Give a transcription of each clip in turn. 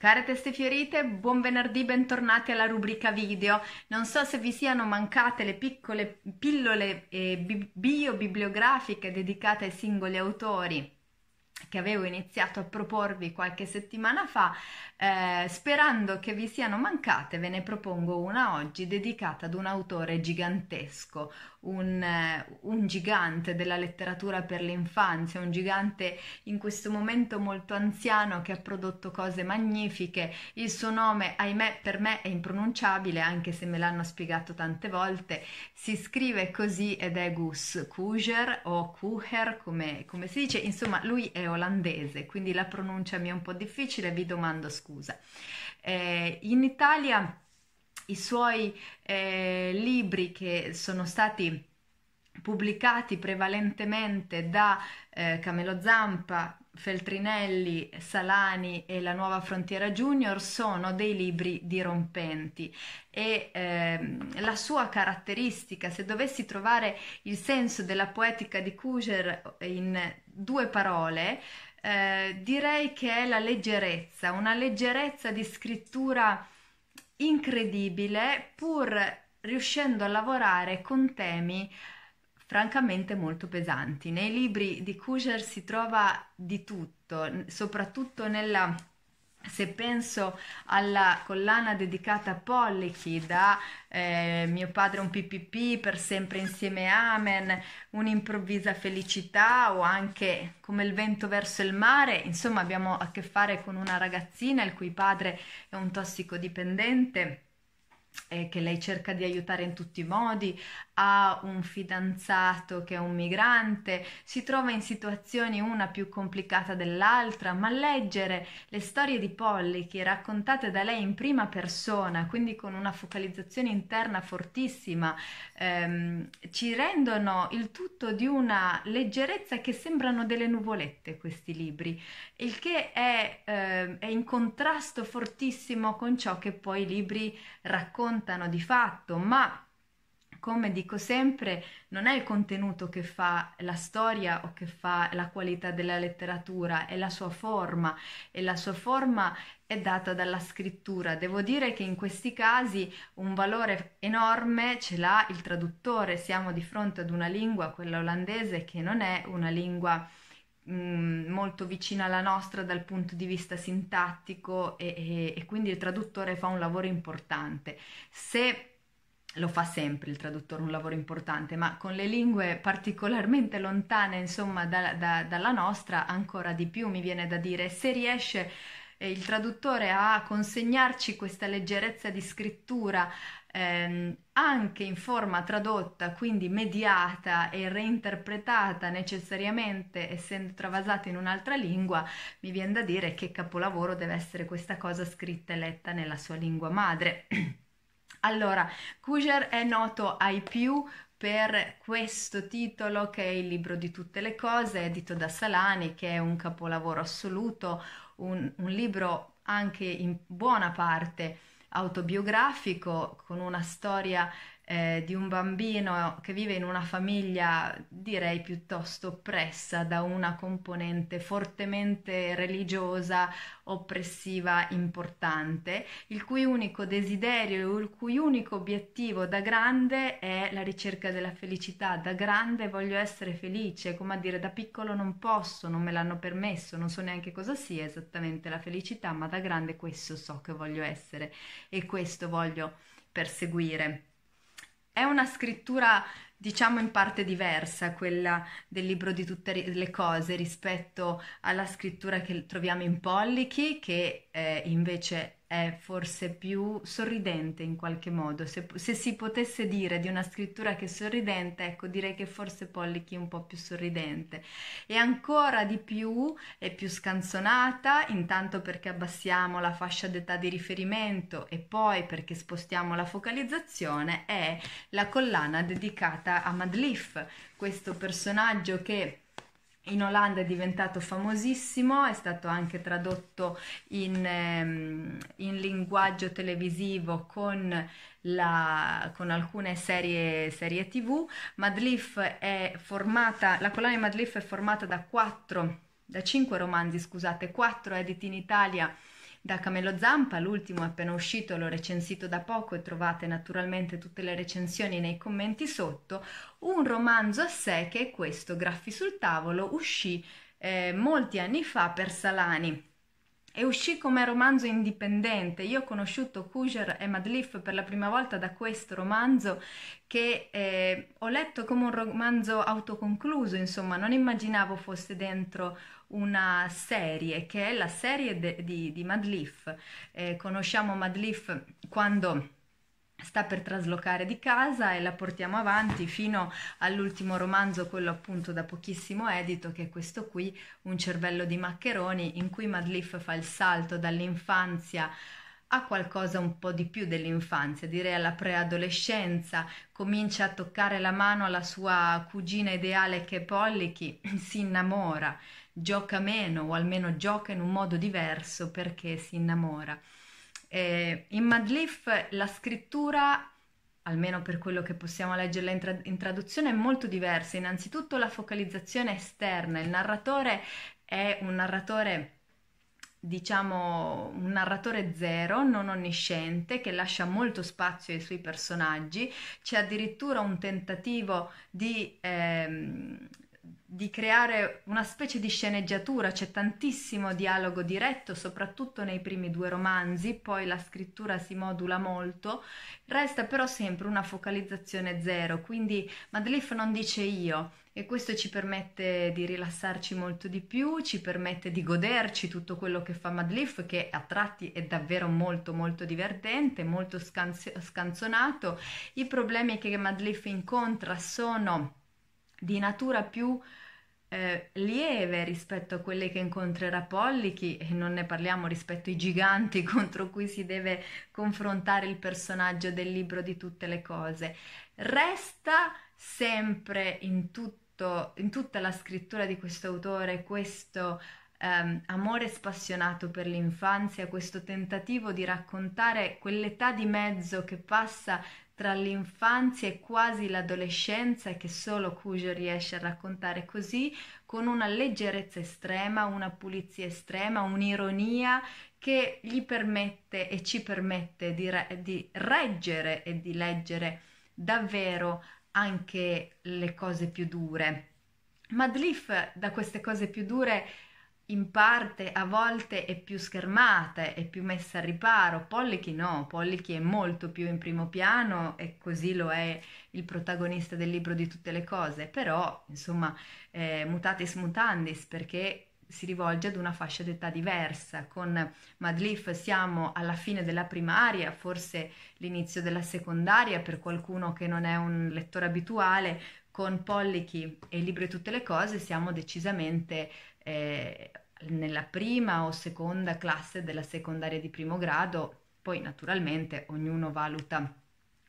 Care teste fiorite, buon venerdì, bentornati alla rubrica video. Non so se vi siano mancate le piccole pillole eh, bi- bio-bibliografiche dedicate ai singoli autori che avevo iniziato a proporvi qualche settimana fa, eh, sperando che vi siano mancate, ve ne propongo una oggi dedicata ad un autore gigantesco, un, eh, un gigante della letteratura per l'infanzia, un gigante in questo momento molto anziano che ha prodotto cose magnifiche. Il suo nome, ahimè, per me è impronunciabile, anche se me l'hanno spiegato tante volte. Si scrive così ed è Gus Kuger o Kuher, come, come si dice, insomma, lui è olandese, quindi la pronuncia mi è un po' difficile, vi domando scusa. Eh, in Italia i suoi eh, libri che sono stati pubblicati prevalentemente da eh, Camelo Zampa, Feltrinelli, Salani e La Nuova Frontiera Junior sono dei libri dirompenti e eh, la sua caratteristica, se dovessi trovare il senso della poetica di Kuger in due parole, eh, direi che è la leggerezza, una leggerezza di scrittura incredibile pur riuscendo a lavorare con temi eh, francamente molto pesanti. Nei libri di Kusher si trova di tutto, soprattutto nella se penso alla collana dedicata a Pollichi da eh, mio padre un PPP per sempre insieme Amen, un'improvvisa felicità o anche come il vento verso il mare, insomma abbiamo a che fare con una ragazzina il cui padre è un tossicodipendente eh, che lei cerca di aiutare in tutti i modi, ha un fidanzato che è un migrante, si trova in situazioni una più complicata dell'altra, ma leggere le storie di Polly che raccontate da lei in prima persona, quindi con una focalizzazione interna fortissima, ehm, ci rendono il tutto di una leggerezza che sembrano delle nuvolette questi libri, il che è, eh, è in contrasto fortissimo con ciò che poi i libri raccontano raccontano di fatto, ma come dico sempre, non è il contenuto che fa la storia o che fa la qualità della letteratura, è la sua forma e la sua forma è data dalla scrittura. Devo dire che in questi casi un valore enorme ce l'ha il traduttore, siamo di fronte ad una lingua, quella olandese, che non è una lingua molto vicina alla nostra dal punto di vista sintattico e, e, e, quindi il traduttore fa un lavoro importante. Se lo fa sempre il traduttore un lavoro importante, ma con le lingue particolarmente lontane, insomma, da, da, dalla nostra, ancora di più mi viene da dire, se riesce eh, il traduttore a consegnarci questa leggerezza di scrittura ehm, anche in forma tradotta, quindi mediata e reinterpretata necessariamente essendo travasata in un'altra lingua, mi viene da dire che capolavoro deve essere questa cosa scritta e letta nella sua lingua madre. Allora, Kuger è noto ai più per questo titolo che è il libro di tutte le cose, edito da Salani, che è un capolavoro assoluto, un, un libro anche in buona parte autobiografico con una storia eh, di un bambino che vive in una famiglia direi piuttosto oppressa da una componente fortemente religiosa, oppressiva, importante, il cui unico desiderio, il cui unico obiettivo da grande è la ricerca della felicità, da grande voglio essere felice, come a dire da piccolo non posso, non me l'hanno permesso, non so neanche cosa sia esattamente la felicità, ma da grande questo so che voglio essere e questo voglio perseguire. È una scrittura, diciamo, in parte diversa, quella del libro di tutte le cose rispetto alla scrittura che troviamo in Pollichi, che eh, invece è forse più sorridente in qualche modo. Se, se, si potesse dire di una scrittura che è sorridente, ecco, direi che forse Pollichi è un po' più sorridente. E ancora di più è più scanzonata, intanto perché abbassiamo la fascia d'età di riferimento e poi perché spostiamo la focalizzazione, è la collana dedicata a Madlif, questo personaggio che in Olanda è diventato famosissimo, è stato anche tradotto in, ehm, in linguaggio televisivo con, la, con alcune serie, serie tv. Madlif è formata, la collana di Madlif è formata da 4, da 5 romanzi, scusate, 4 editi in Italia da Camelo Zampa, l'ultimo appena uscito, l'ho recensito da poco e trovate naturalmente tutte le recensioni nei commenti sotto, un romanzo a sé che è questo, Graffi sul tavolo, uscì eh, molti anni fa per Salani, e uscì come romanzo indipendente. Io ho conosciuto Kuger e Madliff per la prima volta da questo romanzo che eh, ho letto come un romanzo autoconcluso, insomma, non immaginavo fosse dentro una serie che è la serie de, di, di Madlif. Eh, conosciamo Madlif quando sta per traslocare di casa e la portiamo avanti fino all'ultimo romanzo, quello appunto da pochissimo edito, che è questo qui, Un cervello di maccheroni, in cui Madlif fa il salto dall'infanzia a qualcosa un po' di più dell'infanzia, direi alla preadolescenza, comincia a toccare la mano alla sua cugina ideale che è Polly, che si innamora gioca meno o almeno gioca in un modo diverso perché si innamora. Eh, in Madlif la scrittura, almeno per quello che possiamo leggerla in, tra- in traduzione, è molto diversa. Innanzitutto la focalizzazione esterna, il narratore è un narratore diciamo un narratore zero, non onnisciente, che lascia molto spazio ai suoi personaggi, c'è addirittura un tentativo di ehm, di creare una specie di sceneggiatura, c'è tantissimo dialogo diretto, soprattutto nei primi due romanzi, poi la scrittura si modula molto, resta però sempre una focalizzazione zero, quindi Madlif non dice io e questo ci permette di rilassarci molto di più, ci permette di goderci tutto quello che fa Madlif che a tratti è davvero molto molto divertente, molto scanz- scanzonato, i problemi che Madlif incontra sono di natura più eh, lieve rispetto a quelle che incontrerà Pollichi e non ne parliamo rispetto ai giganti contro cui si deve confrontare il personaggio del libro di tutte le cose. Resta sempre in, tutto, in tutta la scrittura di questo autore questo ehm, amore spassionato per l'infanzia, questo tentativo di raccontare quell'età di mezzo che passa tra l'infanzia e quasi l'adolescenza e che solo Cujo riesce a raccontare così, con una leggerezza estrema, una pulizia estrema, un'ironia che gli permette e ci permette di, re- di reggere e di leggere davvero anche le cose più dure. Madlif da queste cose più dure in parte a volte è più schermata, è più messa a riparo, Pollichi no, Pollichi è molto più in primo piano e così lo è il protagonista del libro di tutte le cose, però insomma eh, mutatis mutandis perché si rivolge ad una fascia d'età diversa. Con Madlif siamo alla fine della primaria, forse l'inizio della secondaria per qualcuno che non è un lettore abituale, con Pollichi e Libri e tutte le cose siamo decisamente nella prima o seconda classe della secondaria di primo grado, poi naturalmente ognuno valuta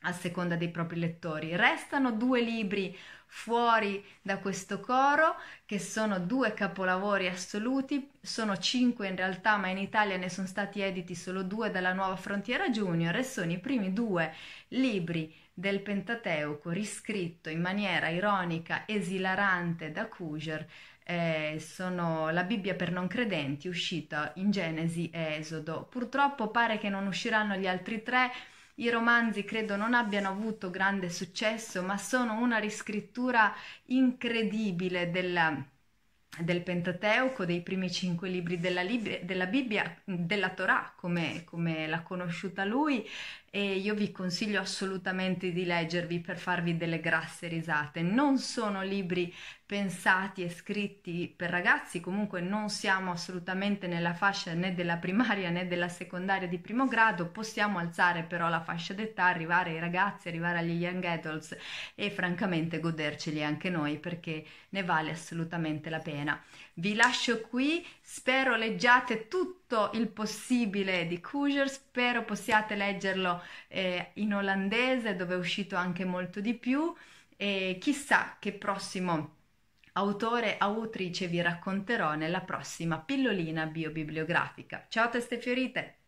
a seconda dei propri lettori. Restano due libri fuori da questo coro che sono due capolavori assoluti, sono cinque in realtà, ma in Italia ne sono stati editi solo due dalla Nuova Frontiera Junior e sono i primi due libri del Pentateuco riscritto in maniera ironica esilarante da Cuger eh, sono la Bibbia per non credenti, uscita in Genesi e Esodo. Purtroppo pare che non usciranno gli altri tre. I romanzi credo non abbiano avuto grande successo, ma sono una riscrittura incredibile della, del Pentateuco, dei primi cinque libri della, Lib- della Bibbia, della Torah, come, come l'ha conosciuta lui, e io vi consiglio assolutamente di leggervi per farvi delle grasse risate. Non sono libri pensati e scritti per ragazzi, comunque non siamo assolutamente nella fascia né della primaria né della secondaria di primo grado, possiamo alzare però la fascia d'età, arrivare ai ragazzi, arrivare agli young adults e francamente goderceli anche noi perché ne vale assolutamente la pena. Vi lascio qui, spero leggiate tutti tutto il possibile di Courier, spero possiate leggerlo eh, in olandese dove è uscito anche molto di più e chissà che prossimo autore autrice vi racconterò nella prossima pillolina biobibliografica. Ciao teste fiorite!